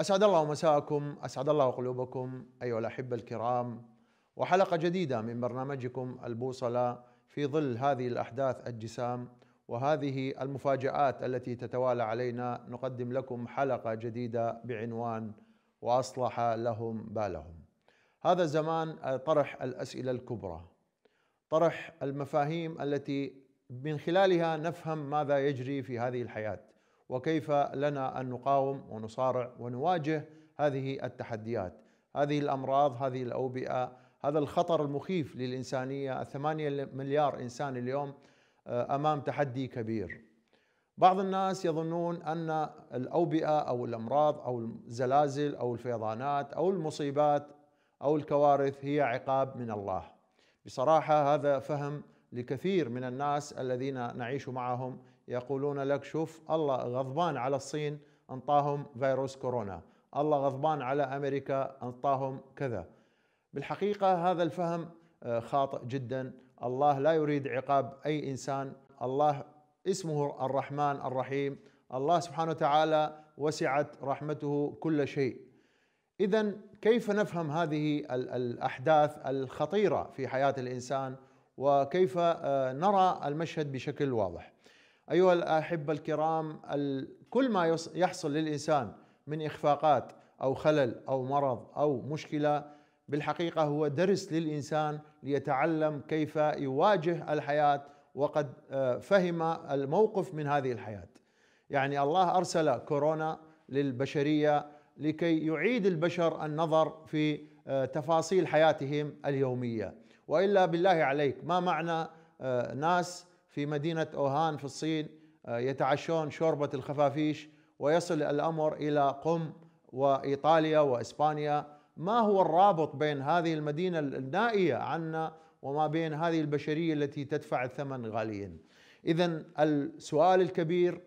أسعد الله مساءكم أسعد الله قلوبكم أيها الأحبة الكرام وحلقة جديدة من برنامجكم البوصلة في ظل هذه الأحداث الجسام وهذه المفاجآت التي تتوالى علينا نقدم لكم حلقة جديدة بعنوان وأصلح لهم بالهم هذا الزمان طرح الأسئلة الكبرى طرح المفاهيم التي من خلالها نفهم ماذا يجري في هذه الحياه وكيف لنا ان نقاوم ونصارع ونواجه هذه التحديات، هذه الامراض، هذه الاوبئه، هذا الخطر المخيف للانسانيه، الثمانية مليار انسان اليوم آه، امام تحدي كبير. بعض الناس يظنون ان الاوبئه او الامراض او الزلازل او الفيضانات او المصيبات او الكوارث هي عقاب من الله. بصراحه هذا فهم لكثير من الناس الذين نعيش معهم يقولون لك شوف الله غضبان على الصين انطاهم فيروس كورونا الله غضبان على امريكا انطاهم كذا بالحقيقه هذا الفهم آه، خاطئ جدا الله لا يريد عقاب اي انسان الله اسمه الرحمن الرحيم الله سبحانه وتعالى وسعت رحمته كل شيء اذا كيف نفهم هذه الاحداث الخطيره في حياه الانسان وكيف آه، نرى المشهد بشكل واضح أيها الأحبة الكرام كل ما يحصل للإنسان من إخفاقات أو خلل أو مرض أو مشكلة بالحقيقة هو درس للإنسان ليتعلم كيف يواجه الحياة وقد آه، فهم الموقف من هذه الحياة يعني الله أرسل كورونا للبشرية لكي يعيد البشر النظر في آه، تفاصيل حياتهم اليومية وإلا بالله عليك ما معنى آه، ناس في مدينة أوهان في الصين آه، يتعشون شوربة الخفافيش ويصل الأمر إلى قم وإيطاليا وإسبانيا ما هو الرابط بين هذه المدينة النائية عنا وما بين هذه البشرية التي تدفع الثمن غاليا إذا السؤال الكبير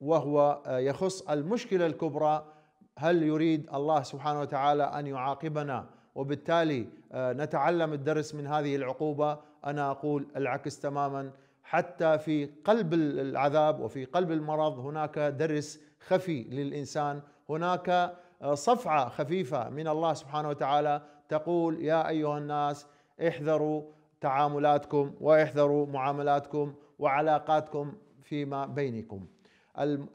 وهو آه، يخص المشكلة الكبرى هل يريد الله سبحانه وتعالى أن يعاقبنا وبالتالي آه، نتعلم الدرس من هذه العقوبة أنا أقول العكس تماما حتى في قلب العذاب وفي قلب المرض هناك درس خفي للانسان هناك آه، صفعه خفيفه من الله سبحانه وتعالى تقول يا ايها الناس احذروا تعاملاتكم واحذروا معاملاتكم وعلاقاتكم فيما بينكم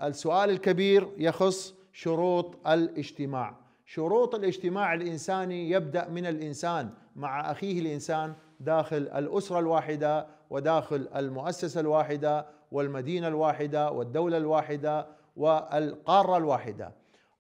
السؤال الكبير يخص شروط الاجتماع شروط الاجتماع الانساني يبدا من الانسان مع اخيه الانسان داخل الاسره الواحده وداخل المؤسسه الواحده والمدينه الواحده والدوله الواحده والقاره الواحده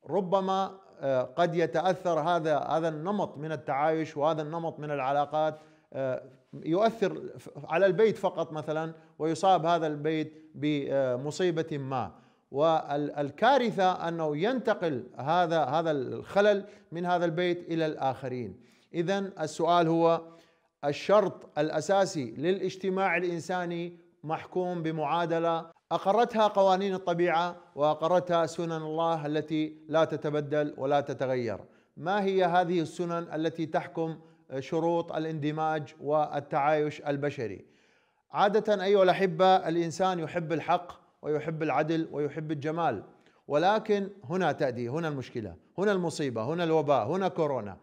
ربما آه، قد يتاثر هذا هذا النمط من التعايش وهذا النمط من العلاقات آه، يؤثر على البيت فقط مثلا ويصاب هذا البيت بمصيبه ما والكارثه انه ينتقل هذا هذا الخلل من هذا البيت الى الاخرين اذا السؤال هو الشرط الاساسي للاجتماع الانساني محكوم بمعادله اقرتها قوانين الطبيعه واقرتها سنن الله التي لا تتبدل ولا تتغير. ما هي هذه السنن التي تحكم شروط الاندماج والتعايش البشري؟ عاده ايها الاحبه الانسان يحب الحق ويحب العدل ويحب الجمال ولكن هنا تاتي هنا المشكله، هنا المصيبه، هنا الوباء، هنا كورونا.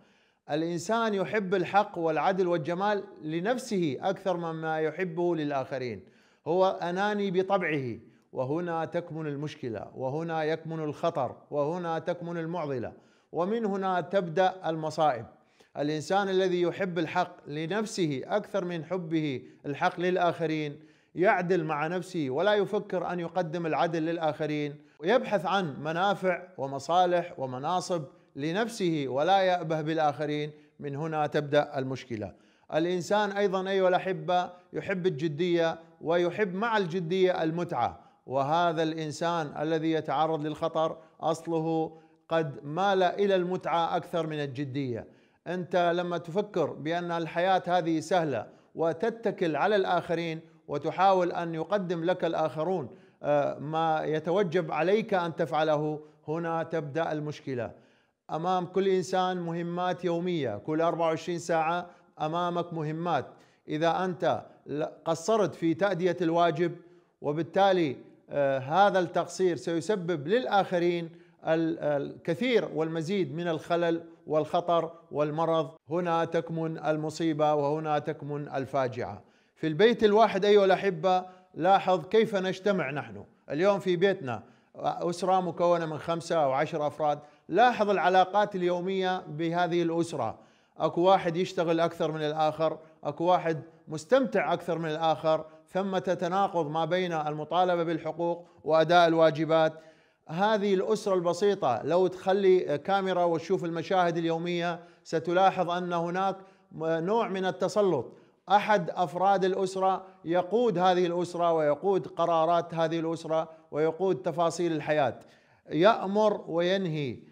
الانسان يحب الحق والعدل والجمال لنفسه اكثر مما يحبه للاخرين هو اناني بطبعه وهنا تكمن المشكله وهنا يكمن الخطر وهنا تكمن المعضله ومن هنا تبدا المصائب الانسان الذي يحب الحق لنفسه اكثر من حبه الحق للاخرين يعدل مع نفسه ولا يفكر ان يقدم العدل للاخرين ويبحث عن منافع ومصالح ومناصب لنفسه ولا يأبه بالآخرين من هنا تبدأ المشكلة الإنسان أيضا أيها الأحبة يحب الجدية ويحب مع الجدية المتعة وهذا الإنسان الذي يتعرض للخطر أصله قد مال إلى المتعة أكثر من الجدية أنت لما تفكر بأن الحياة هذه سهلة وتتكل على الآخرين وتحاول أن يقدم لك الآخرون آه، ما يتوجب عليك أن تفعله هنا تبدأ المشكلة امام كل انسان مهمات يوميه كل 24 ساعه امامك مهمات اذا انت قصرت في تاديه الواجب وبالتالي آه، هذا التقصير سيسبب للاخرين الكثير والمزيد من الخلل والخطر والمرض هنا تكمن المصيبه وهنا تكمن الفاجعه في البيت الواحد ايها الاحبه لاحظ كيف نجتمع نحن اليوم في بيتنا اسره مكونه من خمسه او عشر افراد لاحظ العلاقات اليومية بهذه الأسرة أكو واحد يشتغل أكثر من الآخر أكو واحد مستمتع أكثر من الآخر ثمة تناقض ما بين المطالبة بالحقوق وأداء الواجبات هذه الأسرة البسيطة لو تخلي كاميرا وتشوف المشاهد اليومية ستلاحظ أن هناك نوع من التسلط أحد أفراد الأسرة يقود هذه الأسرة ويقود قرارات هذه الأسرة ويقود تفاصيل الحياة يأمر وينهي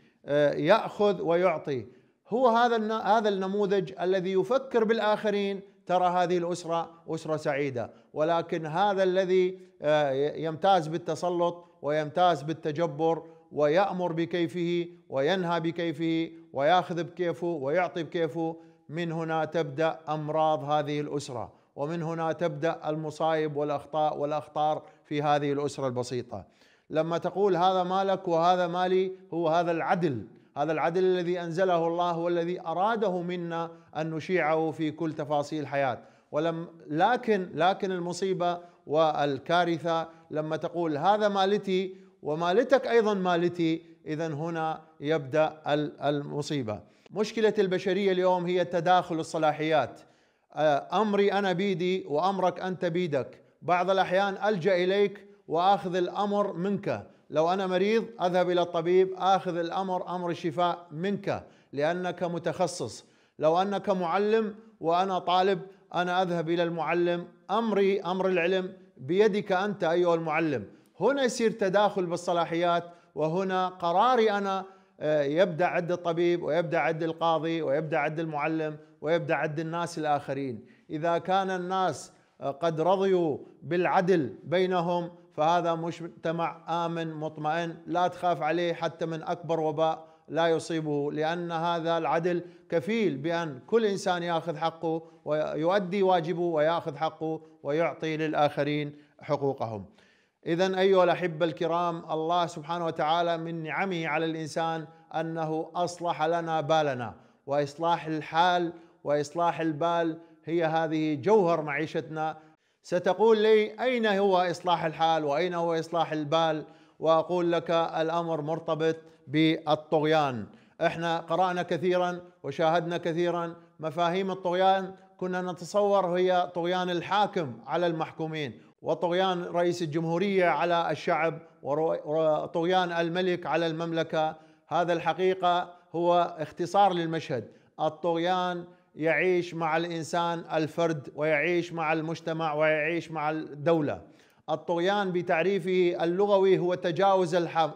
ياخذ ويعطي هو هذا هذا النموذج الذي يفكر بالاخرين ترى هذه الاسره اسره سعيده ولكن هذا الذي آه، يمتاز بالتسلط ويمتاز بالتجبر ويامر بكيفه وينهى بكيفه وياخذ بكيفه ويعطي بكيفه من هنا تبدا امراض هذه الاسره ومن هنا تبدا المصايب والاخطاء والاخطار في هذه الاسره البسيطه لما تقول هذا مالك وهذا مالي هو هذا العدل هذا العدل الذي انزله الله والذي اراده منا ان نشيعه في كل تفاصيل الحياه ولم لكن لكن المصيبه والكارثه لما تقول هذا مالتي ومالتك ايضا مالتي اذا هنا يبدا المصيبه مشكله البشريه اليوم هي تداخل الصلاحيات آه، امري انا بيدي وامرك انت بيدك بعض الاحيان الجا اليك واخذ الامر منك لو انا مريض اذهب الى الطبيب اخذ الامر امر الشفاء منك لانك متخصص لو انك معلم وانا طالب انا اذهب الى المعلم امري امر العلم بيدك انت ايها المعلم هنا يصير تداخل بالصلاحيات وهنا قراري انا آه، يبدا عند الطبيب ويبدا عند القاضي ويبدا عند المعلم ويبدا عند الناس الاخرين اذا كان الناس آه، قد رضيوا بالعدل بينهم فهذا مجتمع آمن مطمئن لا تخاف عليه حتى من أكبر وباء لا يصيبه لأن هذا العدل كفيل بأن كل إنسان يأخذ حقه ويؤدي واجبه ويأخذ حقه ويعطي للآخرين حقوقهم إذا أيها الأحبة الكرام الله سبحانه وتعالى من نعمه على الإنسان أنه أصلح لنا بالنا وإصلاح الحال وإصلاح البال هي هذه جوهر معيشتنا ستقول لي أين هو إصلاح الحال وأين هو إصلاح البال وأقول لك الأمر مرتبط بالطغيان احنا قرأنا كثيرا وشاهدنا كثيرا مفاهيم الطغيان كنا نتصور هي طغيان الحاكم على المحكومين وطغيان رئيس الجمهورية على الشعب وطغيان الملك على المملكة هذا الحقيقة هو اختصار للمشهد الطغيان يعيش مع الانسان الفرد ويعيش مع المجتمع ويعيش مع الدوله الطغيان بتعريفه اللغوي هو تجاوز الحد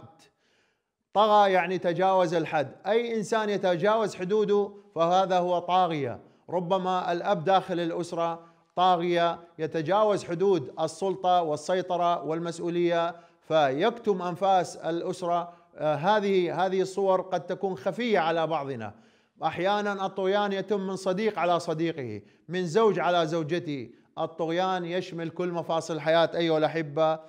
طغى يعني تجاوز الحد اي انسان يتجاوز حدوده فهذا هو طاغيه ربما الاب داخل الاسره طاغيه يتجاوز حدود السلطه والسيطره والمسؤوليه فيكتم انفاس الاسره آه، هذه هذه الصور قد تكون خفيه على بعضنا احيانا الطغيان يتم من صديق على صديقه من زوج على زوجته الطغيان يشمل كل مفاصل الحياه ايها الاحبه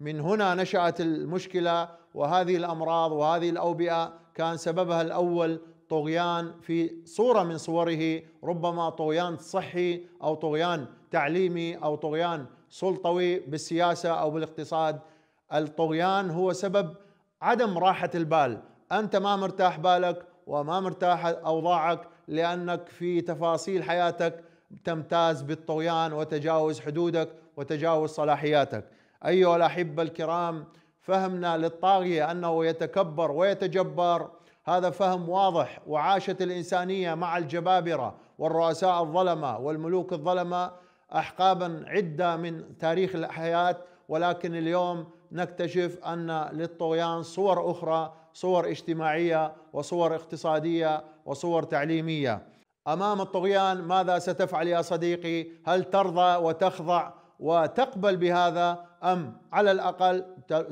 من هنا نشات المشكله وهذه الامراض وهذه الاوبئه كان سببها الاول طغيان في صوره من صوره ربما طغيان صحي او طغيان تعليمي او طغيان سلطوي بالسياسه او بالاقتصاد الطغيان هو سبب عدم راحه البال انت ما مرتاح بالك وما مرتاح اوضاعك لانك في تفاصيل حياتك تمتاز بالطغيان وتجاوز حدودك وتجاوز صلاحياتك ايها الاحبه الكرام فهمنا للطاغيه انه يتكبر ويتجبر هذا فهم واضح وعاشت الانسانيه مع الجبابره والرؤساء الظلمه والملوك الظلمه احقابا عده من تاريخ الحياه ولكن اليوم نكتشف ان للطغيان صور اخرى صور اجتماعيه وصور اقتصاديه وصور تعليميه امام الطغيان ماذا ستفعل يا صديقي هل ترضى وتخضع وتقبل بهذا ام على الاقل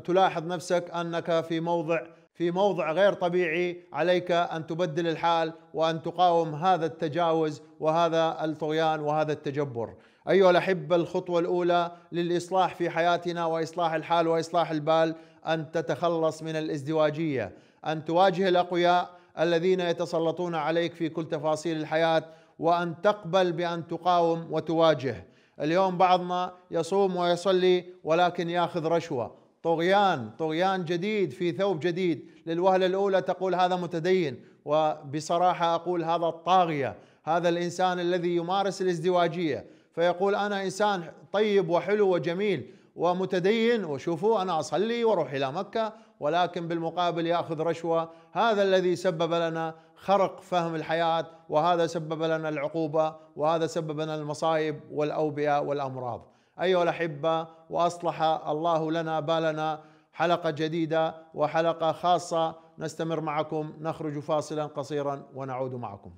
تلاحظ نفسك انك في موضع في موضع غير طبيعي عليك ان تبدل الحال وان تقاوم هذا التجاوز وهذا الطغيان وهذا التجبر أيها الأحبة الخطوة الأولى للإصلاح في حياتنا وإصلاح الحال وإصلاح البال أن تتخلص من الازدواجية أن تواجه الأقوياء الذين يتسلطون عليك في كل تفاصيل الحياة وأن تقبل بأن تقاوم وتواجه اليوم بعضنا يصوم ويصلي ولكن ياخذ رشوة طغيان طغيان جديد في ثوب جديد للوهلة الأولى تقول هذا متدين وبصراحة أقول هذا الطاغية هذا الإنسان الذي يمارس الازدواجية فيقول انا انسان طيب وحلو وجميل ومتدين وشوفوا انا اصلي واروح الى مكه ولكن بالمقابل ياخذ رشوه هذا الذي سبب لنا خرق فهم الحياه وهذا سبب لنا العقوبه وهذا سبب لنا المصائب والاوبئه والامراض ايها الاحبه واصلح الله لنا بالنا حلقه جديده وحلقه خاصه نستمر معكم نخرج فاصلا قصيرا ونعود معكم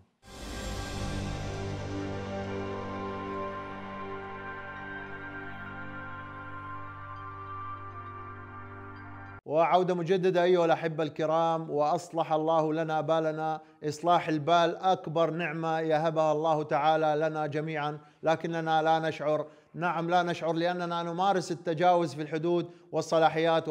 وعودة مجددة أيها الأحبة الكرام وأصلح الله لنا بالنا إصلاح البال أكبر نعمة يهبها الله تعالى لنا جميعا لكننا لا نشعر نعم لا نشعر لأننا نمارس التجاوز في الحدود والصلاحيات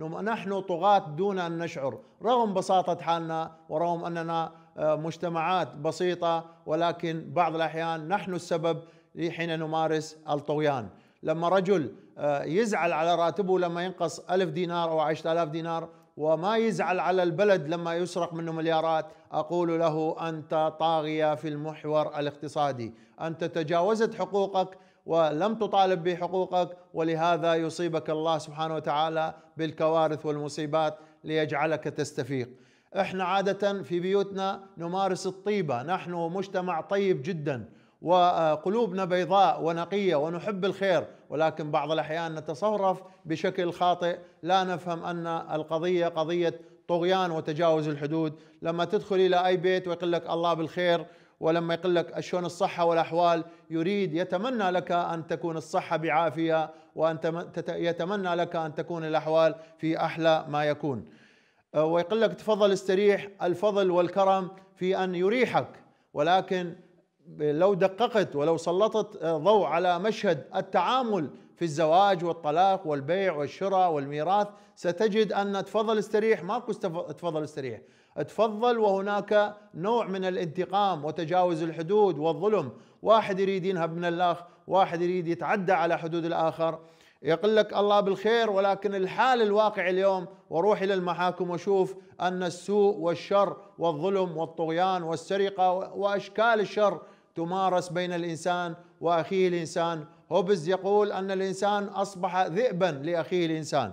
ونحن طغاة دون أن نشعر رغم بساطة حالنا ورغم أننا آه، مجتمعات بسيطة ولكن بعض الأحيان نحن السبب حين نمارس الطغيان لما رجل آه، يزعل على راتبه لما ينقص ألف دينار أو عشرة آلاف دينار وما يزعل على البلد لما يسرق منه مليارات أقول له أنت طاغية في المحور الاقتصادي أنت تجاوزت حقوقك ولم تطالب بحقوقك ولهذا يصيبك الله سبحانه وتعالى بالكوارث والمصيبات ليجعلك تستفيق احنا عادة في بيوتنا نمارس الطيبة نحن مجتمع طيب جداً وقلوبنا بيضاء ونقيه ونحب الخير ولكن بعض الاحيان نتصرف بشكل خاطئ لا نفهم ان القضيه قضيه طغيان وتجاوز الحدود لما تدخل الى اي بيت ويقول لك الله بالخير ولما يقول لك شلون الصحة والأحوال يريد يتمنى لك أن تكون الصحة بعافية وأن يتمنى لك أن تكون الأحوال في أحلى ما يكون ويقول لك تفضل استريح الفضل والكرم في أن يريحك ولكن لو دققت ولو سلطت آه، ضوء على مشهد التعامل في الزواج والطلاق والبيع والشراء والميراث ستجد ان تفضل استريح ماكو تفضل استريح تفضل وهناك نوع من الانتقام وتجاوز الحدود والظلم واحد يريد ينهب من الاخ واحد يريد يتعدى على حدود الاخر يقول لك الله بالخير ولكن الحال الواقع اليوم وروح الى المحاكم وشوف ان السوء والشر والظلم والطغيان والسرقه واشكال الشر تمارس بين الانسان واخيه الانسان هوبز يقول ان الانسان اصبح ذئبا لاخيه الانسان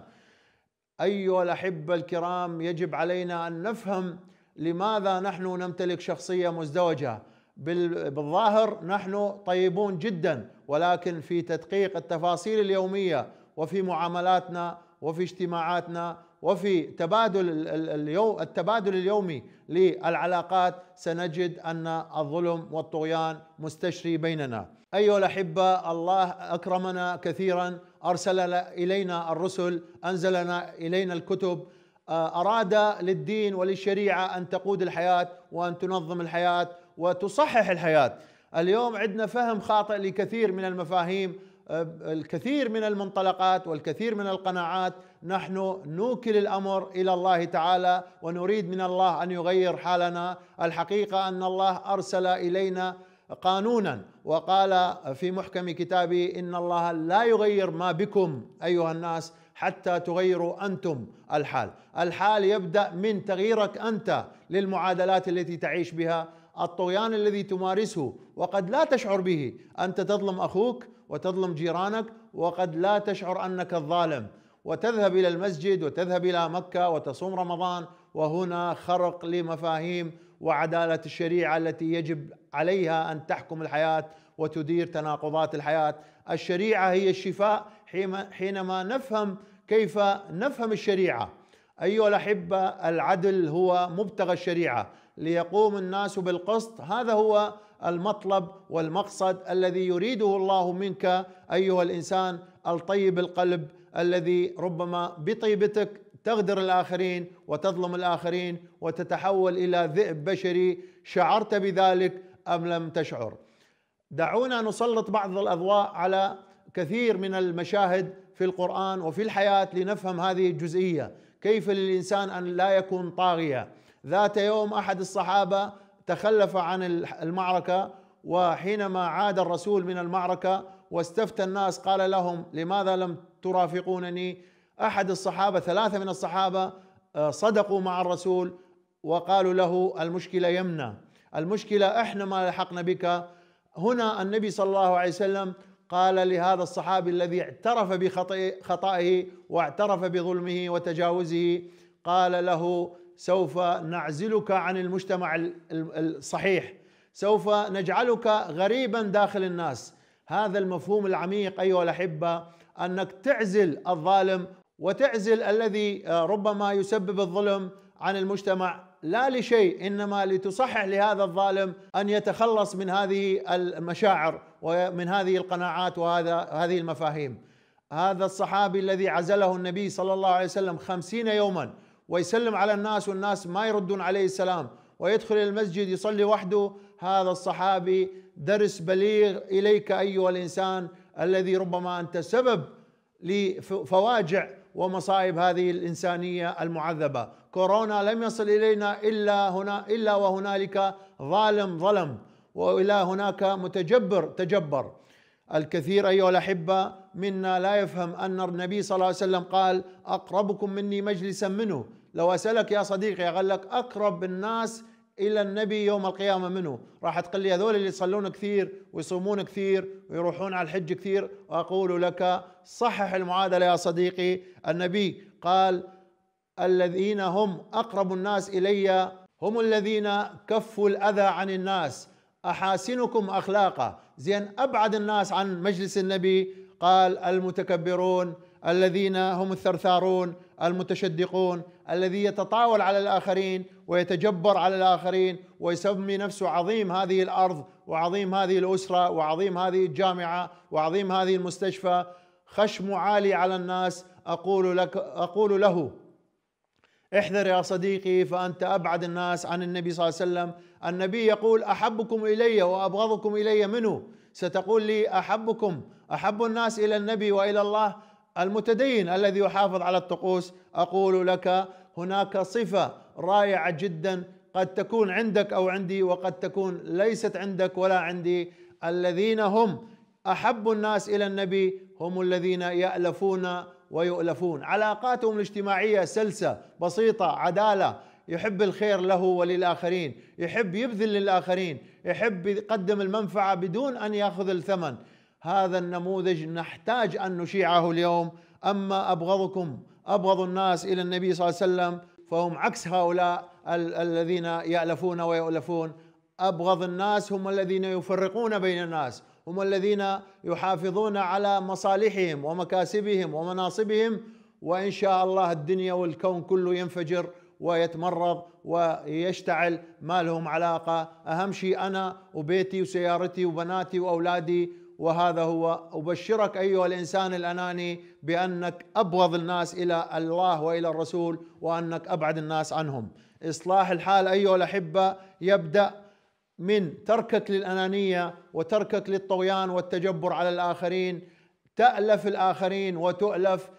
ايها الاحبه الكرام يجب علينا ان نفهم لماذا نحن نمتلك شخصيه مزدوجه بالظاهر نحن طيبون جدا ولكن في تدقيق التفاصيل اليوميه وفي معاملاتنا وفي اجتماعاتنا وفي تبادل اليوم التبادل اليومي للعلاقات سنجد ان الظلم والطغيان مستشري بيننا. ايها الاحبه الله اكرمنا كثيرا ارسل الينا الرسل انزلنا الينا الكتب آه، اراد للدين وللشريعه ان تقود الحياه وان تنظم الحياه وتصحح الحياة اليوم عندنا فهم خاطئ لكثير من المفاهيم أه، الكثير من المنطلقات والكثير من القناعات نحن نوكل الامر الى الله تعالى ونريد من الله ان يغير حالنا الحقيقه ان الله ارسل الينا قانونا وقال في محكم كتابه ان الله لا يغير ما بكم ايها الناس حتى تغيروا انتم الحال، الحال يبدا من تغييرك انت للمعادلات التي تعيش بها الطغيان الذي تمارسه وقد لا تشعر به انت تظلم اخوك وتظلم جيرانك وقد لا تشعر انك الظالم وتذهب الى المسجد وتذهب الى مكه وتصوم رمضان وهنا خرق لمفاهيم وعداله الشريعه التي يجب عليها ان تحكم الحياه وتدير تناقضات الحياه، الشريعه هي الشفاء حينما نفهم كيف نفهم الشريعه. ايها الاحبه العدل هو مبتغى الشريعه، ليقوم الناس بالقسط هذا هو المطلب والمقصد الذي يريده الله منك ايها الانسان الطيب القلب الذي ربما بطيبتك تغدر الاخرين وتظلم الاخرين وتتحول الى ذئب بشري شعرت بذلك ام لم تشعر دعونا نسلط بعض الاضواء على كثير من المشاهد في القران وفي الحياه لنفهم هذه الجزئيه كيف للانسان ان لا يكون طاغيه ذات يوم احد الصحابه تخلف عن المعركه وحينما عاد الرسول من المعركه واستفتى الناس قال لهم لماذا لم ترافقونني احد الصحابه ثلاثه من الصحابه آه، صدقوا مع الرسول وقالوا له المشكله يمنا المشكله احنا ما لحقنا بك هنا النبي صلى الله عليه وسلم قال لهذا الصحابي الذي اعترف بخطئه واعترف بظلمه وتجاوزه قال له سوف نعزلك عن المجتمع الصحيح سوف نجعلك غريبا داخل الناس هذا المفهوم العميق ايها الاحبه انك تعزل الظالم وتعزل الذي آه، ربما يسبب الظلم عن المجتمع لا لشيء انما لتصحح لهذا الظالم ان يتخلص من هذه المشاعر ومن هذه القناعات وهذا هذه المفاهيم هذا الصحابي الذي عزله النبي صلى الله عليه وسلم خمسين يوما ويسلم على الناس والناس ما يردون عليه السلام ويدخل المسجد يصلي وحده هذا الصحابي درس بليغ اليك ايها الانسان الذي ربما انت سبب لفواجع ومصائب هذه الانسانيه المعذبه، كورونا لم يصل الينا الا هنا الا وهنالك ظالم ظلم والى هناك متجبر تجبر. الكثير ايها الاحبه منا لا يفهم ان النبي صلى الله عليه وسلم قال اقربكم مني مجلسا منه لو اسالك يا صديقي اقول لك اقرب الناس الى النبي يوم القيامه منه راح تقول لي هذول اللي يصلون كثير ويصومون كثير ويروحون على الحج كثير واقول لك صحح المعادله يا صديقي النبي قال الذين هم اقرب الناس الي هم الذين كفوا الاذى عن الناس احاسنكم اخلاقا زين ابعد الناس عن مجلس النبي قال المتكبرون الذين هم الثرثارون المتشدقون الذي يتطاول على الآخرين ويتجبر على الآخرين ويسمي نفسه عظيم هذه الأرض وعظيم هذه الأسرة وعظيم هذه الجامعة وعظيم هذه المستشفى خشم عالي على الناس أقول, لك أقول له احذر يا صديقي فأنت أبعد الناس عن النبي صلى الله عليه وسلم النبي يقول أحبكم إلي وأبغضكم إلي منه ستقول لي أحبكم أحب الناس إلى النبي وإلى الله المتدين الذي يحافظ على الطقوس أقول لك هناك صفه رائعه جدا قد تكون عندك او عندي وقد تكون ليست عندك ولا عندي الذين هم احب الناس الى النبي هم الذين يالفون ويؤلفون علاقاتهم الاجتماعيه سلسه بسيطه عداله يحب الخير له وللآخرين يحب يبذل للآخرين يحب يقدم المنفعة بدون أن يأخذ الثمن هذا النموذج نحتاج أن نشيعه اليوم أما أبغضكم ابغض الناس الى النبي صلى الله عليه وسلم فهم عكس هؤلاء الذين يالفون ويؤلفون ابغض الناس هم الذين يفرقون بين الناس هم الذين يحافظون على مصالحهم ومكاسبهم ومناصبهم وان شاء الله الدنيا والكون كله ينفجر ويتمرض ويشتعل ما لهم علاقه اهم شيء انا وبيتي وسيارتي وبناتي واولادي وهذا هو أبشرك أيها الإنسان الأناني بأنك أبغض الناس إلى الله وإلى الرسول وأنك أبعد الناس عنهم إصلاح الحال أيها الأحبة يبدأ من تركك للأنانية وتركك للطغيان والتجبر على الآخرين تألف الآخرين وتؤلف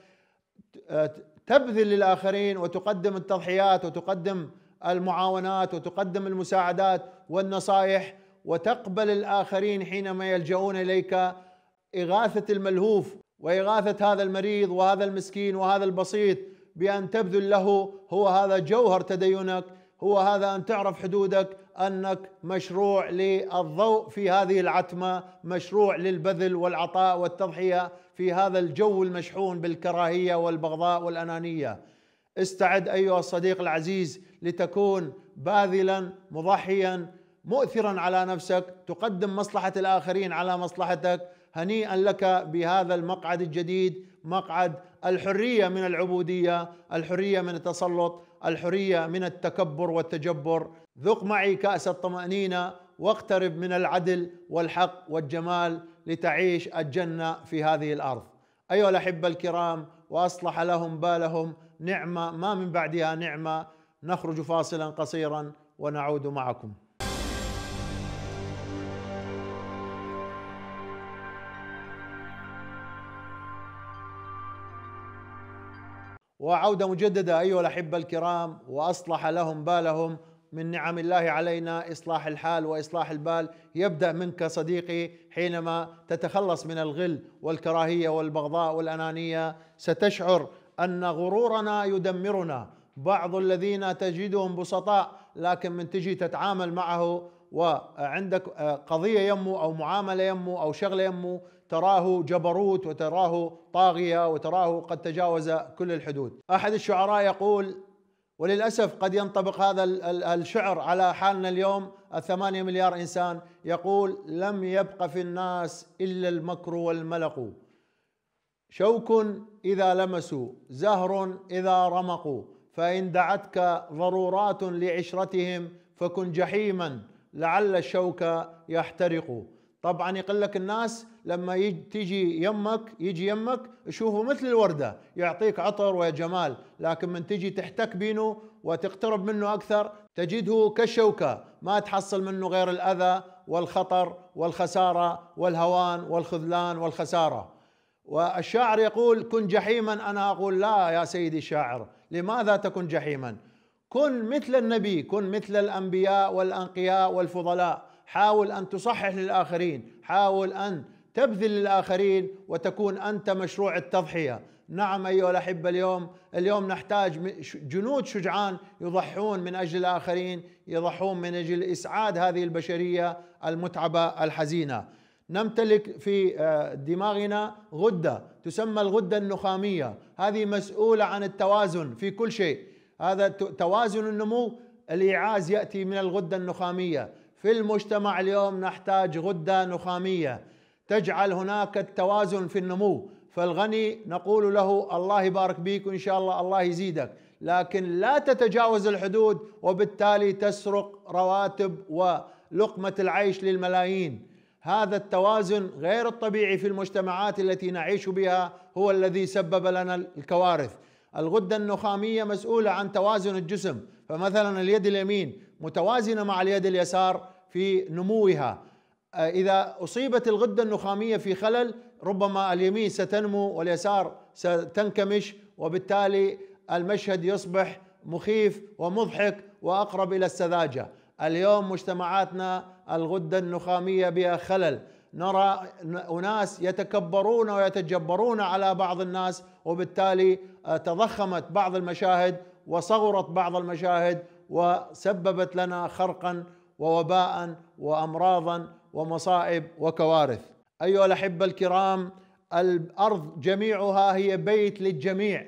تبذل للآخرين وتقدم التضحيات وتقدم المعاونات وتقدم المساعدات والنصائح وتقبل الآخرين حينما يلجؤون إليك إغاثة الملهوف وإغاثة هذا المريض وهذا المسكين وهذا البسيط بأن تبذل له هو هذا جوهر تدينك هو هذا أن تعرف حدودك أنك مشروع للضوء في هذه العتمة مشروع للبذل والعطاء والتضحية في هذا الجو المشحون بالكراهية والبغضاء والأنانية استعد أيها الصديق العزيز لتكون باذلا مضحيا مؤثرا على نفسك تقدم مصلحة الآخرين على مصلحتك هنيئا لك بهذا المقعد الجديد مقعد الحرية من العبودية الحرية من التسلط الحرية من التكبر والتجبر ذق معي كأس الطمأنينة واقترب من العدل والحق والجمال لتعيش الجنة في هذه الأرض أيها الأحبة الكرام وأصلح لهم بالهم نعمة ما من بعدها نعمة نخرج فاصلا قصيرا ونعود معكم وعوده مجدده ايها الاحبه الكرام واصلح لهم بالهم من نعم الله علينا اصلاح الحال واصلاح البال يبدا منك صديقي حينما تتخلص من الغل والكراهيه والبغضاء والانانيه ستشعر ان غرورنا يدمرنا بعض الذين تجدهم بسطاء لكن من تجي تتعامل معه وعندك آه، قضيه يمه او معامله يمه او شغله يمه تراه جبروت وتراه طاغيه وتراه قد تجاوز كل الحدود احد الشعراء يقول وللاسف قد ينطبق هذا الشعر على حالنا اليوم الثمانية مليار انسان يقول لم يبق في الناس الا المكر والملق شوك اذا لمسوا زهر اذا رمقوا فان دعتك ضرورات لعشرتهم فكن جحيما لعل الشوك يحترق طبعا يقول لك الناس لما يجي تيجي يمك يجي يمك يشوفه مثل الورده يعطيك عطر وجمال لكن من تجي تحتك بينه وتقترب منه اكثر تجده كالشوكه ما تحصل منه غير الاذى والخطر والخساره والهوان والخذلان والخساره والشاعر يقول كن جحيما انا اقول لا يا سيدي الشاعر لماذا تكن جحيما كن مثل النبي كن مثل الانبياء والانقياء والفضلاء حاول أن تصحح للآخرين حاول أن تبذل للآخرين وتكون أنت مشروع التضحية نعم أيها الأحبة اليوم اليوم نحتاج جنود شجعان يضحون من أجل الآخرين يضحون من أجل إسعاد هذه البشرية المتعبة الحزينة نمتلك في آه، دماغنا غدة تسمى الغدة النخامية هذه مسؤولة عن التوازن في كل شيء هذا توازن النمو الإيعاز يأتي من الغدة النخامية في المجتمع اليوم نحتاج غده نخاميه تجعل هناك التوازن في النمو فالغني نقول له الله يبارك بيك وان شاء الله الله يزيدك لكن لا تتجاوز الحدود وبالتالي تسرق رواتب ولقمه العيش للملايين هذا التوازن غير الطبيعي في المجتمعات التي نعيش بها هو الذي سبب لنا الكوارث الغده النخاميه مسؤوله عن توازن الجسم فمثلا اليد اليمين متوازنه مع اليد اليسار في نموها آه، اذا اصيبت الغده النخاميه في خلل ربما اليمين ستنمو واليسار ستنكمش وبالتالي المشهد يصبح مخيف ومضحك واقرب الى السذاجه اليوم مجتمعاتنا الغده النخاميه بها خلل نرى اناس يتكبرون ويتجبرون على بعض الناس وبالتالي آه، تضخمت بعض المشاهد وصغرت بعض المشاهد وسببت لنا خرقا ووباء وامراضا ومصائب وكوارث ايها الاحبه الكرام الارض جميعها هي بيت للجميع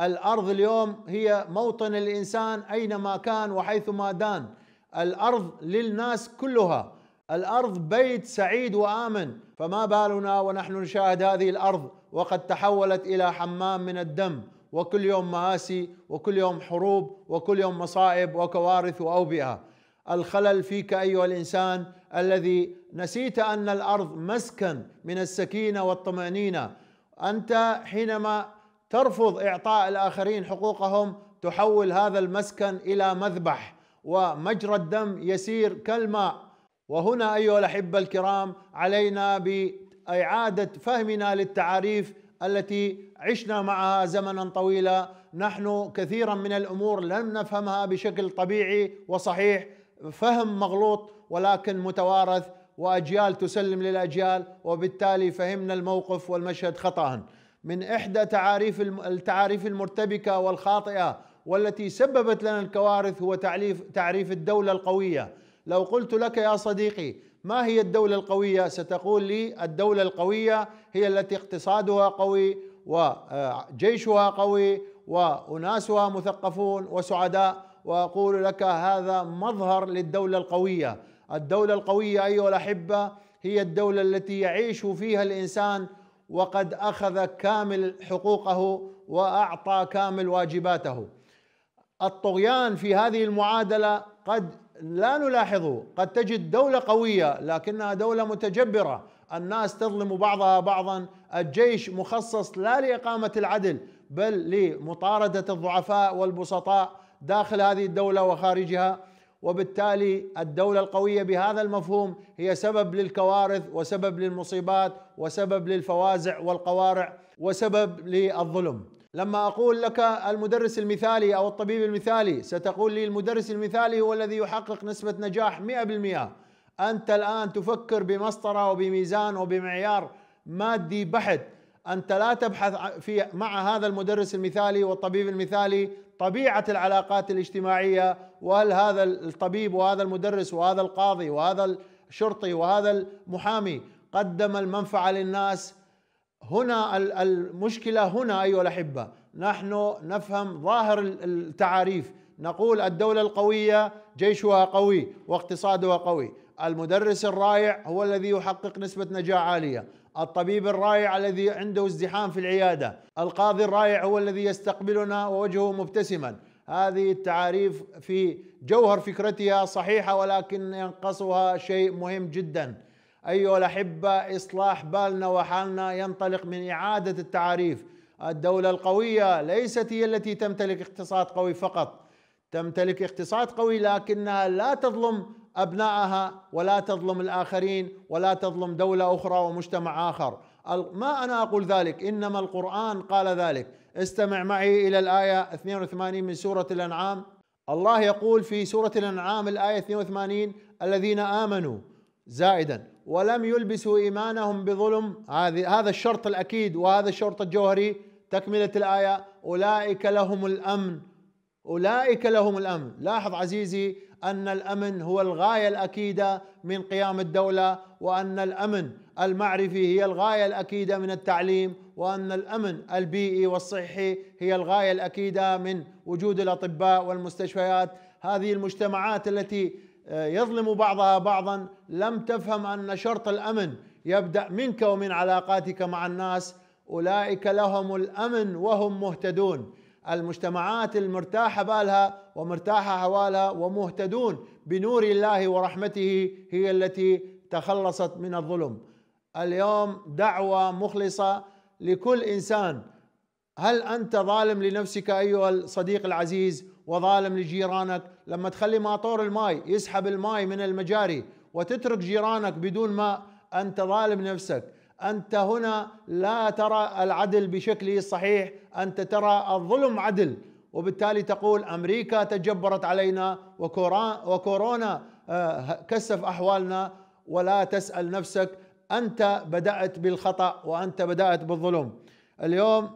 الارض اليوم هي موطن الانسان اينما كان وحيثما دان الارض للناس كلها الارض بيت سعيد وامن فما بالنا ونحن نشاهد هذه الارض وقد تحولت الى حمام من الدم وكل يوم مآسي وكل يوم حروب وكل يوم مصائب وكوارث وأوبئة الخلل فيك أيها الإنسان الذي نسيت أن الأرض مسكن من السكينة والطمأنينة أنت حينما ترفض إعطاء الآخرين حقوقهم تحول هذا المسكن إلى مذبح ومجرى الدم يسير كالماء وهنا أيها الأحبة الكرام علينا بإعادة فهمنا للتعاريف التي عشنا معها زمنا طويلا نحن كثيرا من الامور لم نفهمها بشكل طبيعي وصحيح فهم مغلوط ولكن متوارث واجيال تسلم للاجيال وبالتالي فهمنا الموقف والمشهد خطا من احدى تعاريف التعاريف المرتبكه والخاطئه والتي سببت لنا الكوارث هو تعريف تعريف الدوله القويه لو قلت لك يا صديقي ما هي الدولة القوية؟ ستقول لي الدولة القوية هي التي اقتصادها قوي وجيشها آه، قوي وأناسها مثقفون وسعداء وأقول لك هذا مظهر للدولة القوية الدولة القوية أيها الأحبة هي الدولة التي يعيش فيها الإنسان وقد أخذ كامل حقوقه وأعطى كامل واجباته الطغيان في هذه المعادلة قد لا نلاحظه قد تجد دولة قوية لكنها دولة متجبرة الناس تظلم بعضها بعضا الجيش مخصص لا لإقامة العدل بل لمطاردة الضعفاء والبسطاء داخل هذه الدولة وخارجها وبالتالي الدولة القوية بهذا المفهوم هي سبب للكوارث وسبب للمصيبات وسبب للفوازع والقوارع وسبب للظلم لما اقول لك المدرس المثالي او الطبيب المثالي ستقول لي المدرس المثالي هو الذي يحقق نسبه نجاح 100% انت الان تفكر بمسطره وبميزان وبمعيار مادي بحت انت لا تبحث في مع هذا المدرس المثالي والطبيب المثالي طبيعه العلاقات الاجتماعيه وهل هذا الطبيب وهذا المدرس وهذا القاضي وهذا الشرطي وهذا المحامي قدم المنفعه للناس هنا المشكلة هنا أيها الأحبة نحن نفهم ظاهر التعاريف نقول الدولة القوية جيشها قوي واقتصادها قوي المدرس الرائع هو الذي يحقق نسبة نجاح عالية الطبيب الرائع الذي عنده ازدحام في العيادة القاضي الرائع هو الذي يستقبلنا ووجهه مبتسما هذه التعاريف في جوهر فكرتها صحيحة ولكن ينقصها شيء مهم جدا أيها الأحبة إصلاح بالنا وحالنا ينطلق من إعادة التعاريف الدولة القوية ليست هي التي تمتلك اقتصاد قوي فقط تمتلك اقتصاد قوي لكنها لا تظلم أبنائها ولا تظلم الآخرين ولا تظلم دولة أخرى ومجتمع آخر ما أنا أقول ذلك إنما القرآن قال ذلك استمع معي إلى الآية 82 من سورة الأنعام الله يقول في سورة الأنعام الآية 82 الذين آمنوا زائدا ولم يلبسوا ايمانهم بظلم هذه هذا الشرط الاكيد وهذا الشرط الجوهري تكمله الايه اولئك لهم الامن اولئك لهم الامن لاحظ عزيزي ان الامن هو الغايه الاكيده من قيام الدوله وان الامن المعرفي هي الغايه الاكيده من التعليم وان الامن البيئي والصحي هي الغايه الاكيده من وجود الاطباء والمستشفيات هذه المجتمعات التي آه، يظلم بعضها بعضا لم تفهم ان شرط الامن يبدا منك ومن علاقاتك مع الناس اولئك لهم الامن وهم مهتدون المجتمعات المرتاحه بالها ومرتاحه حوالها ومهتدون بنور الله ورحمته هي التي تخلصت من الظلم اليوم دعوه مخلصه لكل انسان هل انت ظالم لنفسك ايها الصديق العزيز وظالم لجيرانك لما تخلي ماطور الماي يسحب الماي من المجاري وتترك جيرانك بدون ماء انت ظالم نفسك انت هنا لا ترى العدل بشكله الصحيح انت ترى الظلم عدل وبالتالي تقول امريكا تجبرت علينا وكورونا آه، كثف احوالنا ولا تسال نفسك انت بدات بالخطا وانت بدات بالظلم اليوم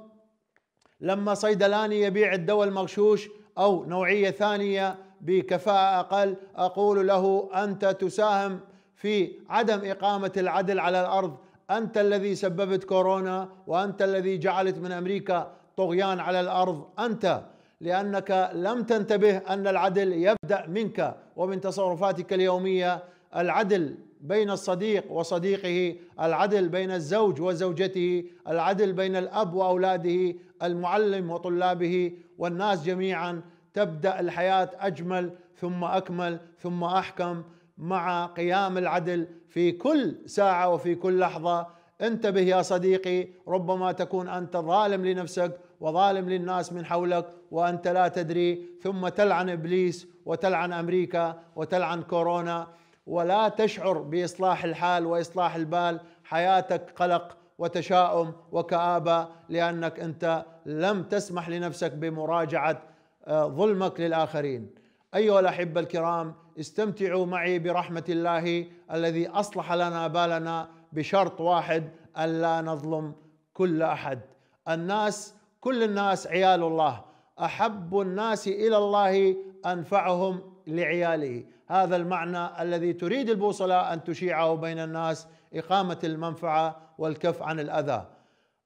لما صيدلاني يبيع الدواء المغشوش او نوعيه ثانيه بكفاءة أقل أقول له أنت تساهم في عدم إقامة العدل على الأرض أنت الذي سببت كورونا وأنت الذي جعلت من أمريكا طغيان على الأرض أنت لأنك لم تنتبه أن العدل يبدأ منك ومن تصرفاتك اليومية العدل بين الصديق وصديقه العدل بين الزوج وزوجته العدل بين الأب وأولاده المعلم وطلابه والناس جميعا تبدا الحياه اجمل ثم اكمل ثم احكم مع قيام العدل في كل ساعه وفي كل لحظه انتبه يا صديقي ربما تكون انت ظالم لنفسك وظالم للناس من حولك وانت لا تدري ثم تلعن ابليس وتلعن امريكا وتلعن كورونا ولا تشعر باصلاح الحال واصلاح البال حياتك قلق وتشاؤم وكابه لانك انت لم تسمح لنفسك بمراجعه آه، ظلمك للآخرين أيها الأحبة الكرام استمتعوا معي برحمة الله الذي أصلح لنا بالنا بشرط واحد ألا نظلم كل أحد الناس كل الناس عيال الله أحب الناس إلى الله أنفعهم لعياله هذا المعنى الذي تريد البوصلة أن تشيعه بين الناس إقامة المنفعة والكف عن الأذى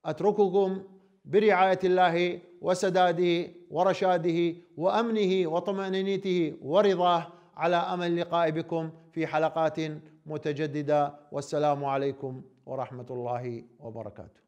أترككم برعاية الله وسداده ورشاده وامنه وطمانينته ورضاه على امل اللقاء بكم في حلقات متجدده والسلام عليكم ورحمه الله وبركاته